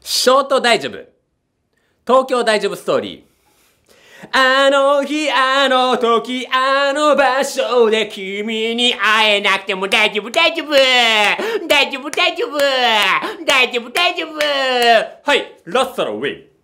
ショート大丈夫。東京大丈夫ストーリー。あの日、あの時、あの場所で君に会えなくても大丈夫、大丈夫大丈夫、大丈夫大丈夫、大丈夫はい、ラッサラウェイ